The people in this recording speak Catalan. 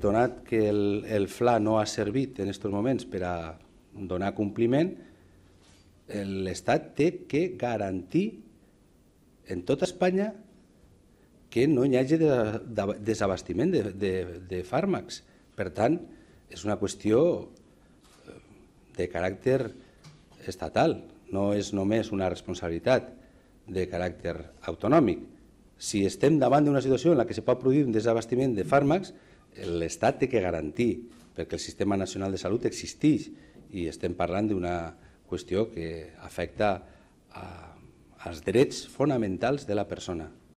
Donat que el, el FLA no ha servit en aquests moments per a donar compliment, l'Estat té que garantir en tota Espanya que no hi hagi de, de, desabastiment de, de, de fàrmacs. Per tant, és una qüestió eh, de caràcter estatal, no és només una responsabilitat de caràcter autonòmic. Si estem davant d'una situació en la que se pot produir un desabastiment de fàrmacs, l'Estat té que garantir, perquè el Sistema Nacional de Salut existeix i estem parlant d'una qüestió que afecta a, als drets fonamentals de la persona.